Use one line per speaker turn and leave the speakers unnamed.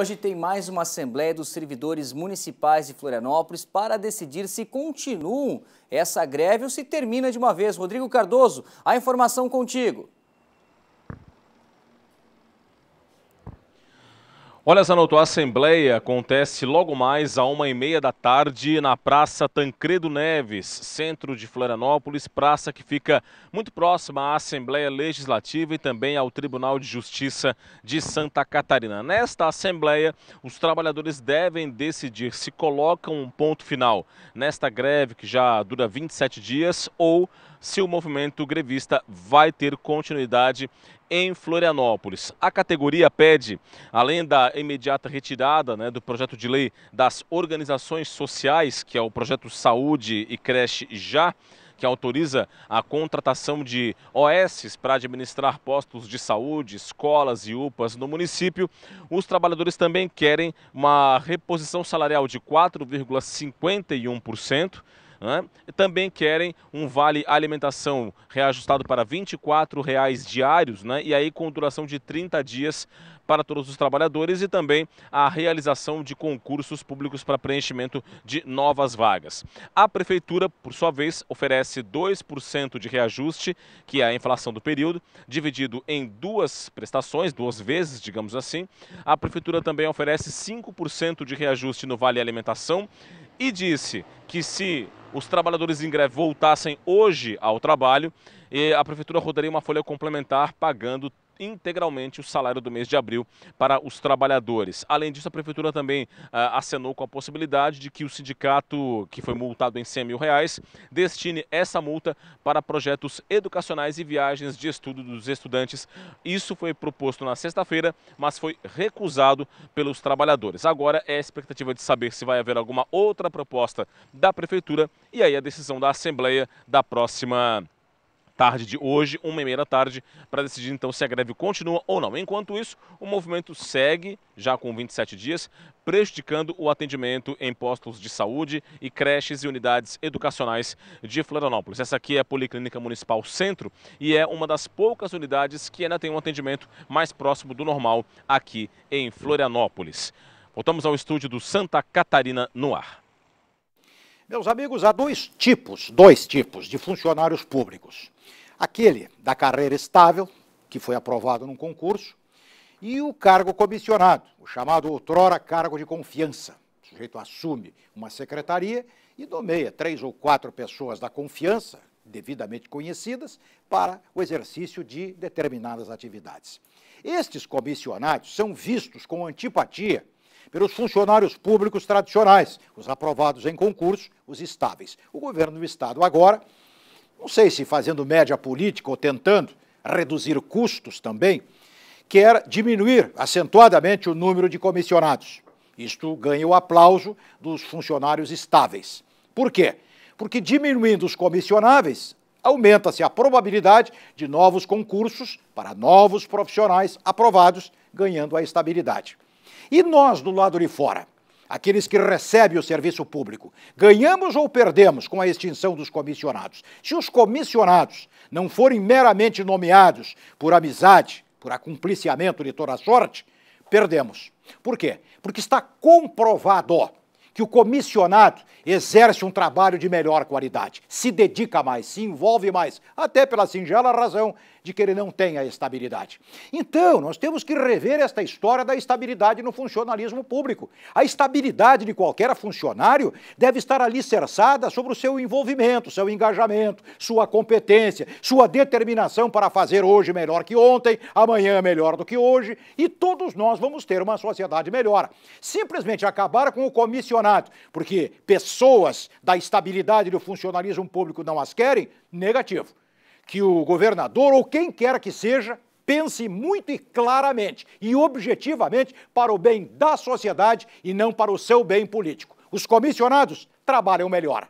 Hoje tem mais uma Assembleia dos Servidores Municipais de Florianópolis para decidir se continuam essa greve ou se termina de uma vez. Rodrigo Cardoso, a informação contigo. Olha, Zanotto, a Assembleia acontece logo mais a uma e meia da tarde na Praça Tancredo Neves, centro de Florianópolis, praça que fica muito próxima à Assembleia Legislativa e também ao Tribunal de Justiça de Santa Catarina. Nesta Assembleia, os trabalhadores devem decidir se colocam um ponto final nesta greve que já dura 27 dias ou se o movimento grevista vai ter continuidade em Florianópolis. A categoria pede, além da imediata retirada né, do projeto de lei das organizações sociais, que é o projeto Saúde e Creche Já, que autoriza a contratação de OSs para administrar postos de saúde, escolas e UPAs no município, os trabalhadores também querem uma reposição salarial de 4,51% né? Também querem um vale alimentação reajustado para R$ 24 reais diários, né? e aí com duração de 30 dias para todos os trabalhadores e também a realização de concursos públicos para preenchimento de novas vagas. A prefeitura, por sua vez, oferece 2% de reajuste, que é a inflação do período, dividido em duas prestações, duas vezes, digamos assim. A prefeitura também oferece 5% de reajuste no vale alimentação e disse que se os trabalhadores em greve voltassem hoje ao trabalho, e a prefeitura rodaria uma folha complementar pagando integralmente o salário do mês de abril para os trabalhadores. Além disso, a Prefeitura também ah, acenou com a possibilidade de que o sindicato, que foi multado em 100 mil reais, destine essa multa para projetos educacionais e viagens de estudo dos estudantes. Isso foi proposto na sexta-feira, mas foi recusado pelos trabalhadores. Agora é a expectativa de saber se vai haver alguma outra proposta da Prefeitura e aí a decisão da Assembleia da próxima tarde de hoje, uma e meia da tarde, para decidir então se a greve continua ou não. Enquanto isso, o movimento segue, já com 27 dias, prejudicando o atendimento em postos de saúde e creches e unidades educacionais de Florianópolis. Essa aqui é a Policlínica Municipal Centro e é uma das poucas unidades que ainda tem um atendimento mais próximo do normal aqui em Florianópolis. Voltamos ao estúdio do Santa Catarina no ar.
Meus amigos, há dois tipos, dois tipos de funcionários públicos. Aquele da carreira estável, que foi aprovado num concurso, e o cargo comissionado, o chamado outrora cargo de confiança. O sujeito assume uma secretaria e nomeia três ou quatro pessoas da confiança, devidamente conhecidas, para o exercício de determinadas atividades. Estes comissionados são vistos com antipatia pelos funcionários públicos tradicionais, os aprovados em concurso, os estáveis. O governo do Estado agora, não sei se fazendo média política ou tentando reduzir custos também, quer diminuir acentuadamente o número de comissionados. Isto ganha o aplauso dos funcionários estáveis. Por quê? Porque diminuindo os comissionáveis, aumenta-se a probabilidade de novos concursos para novos profissionais aprovados, ganhando a estabilidade. E nós do lado de fora? aqueles que recebem o serviço público. Ganhamos ou perdemos com a extinção dos comissionados? Se os comissionados não forem meramente nomeados por amizade, por acumpliciamento de toda sorte, perdemos. Por quê? Porque está comprovado que o comissionado exerce um trabalho de melhor qualidade, se dedica mais, se envolve mais, até pela singela razão de que ele não tem a estabilidade. Então, nós temos que rever esta história da estabilidade no funcionalismo público. A estabilidade de qualquer funcionário deve estar alicerçada sobre o seu envolvimento, seu engajamento, sua competência, sua determinação para fazer hoje melhor que ontem, amanhã melhor do que hoje, e todos nós vamos ter uma sociedade melhor. Simplesmente acabar com o comissionado Senado, porque pessoas da estabilidade do funcionalismo público não as querem, negativo. Que o governador ou quem quer que seja pense muito e claramente e objetivamente para o bem da sociedade e não para o seu bem político. Os comissionados trabalham melhor.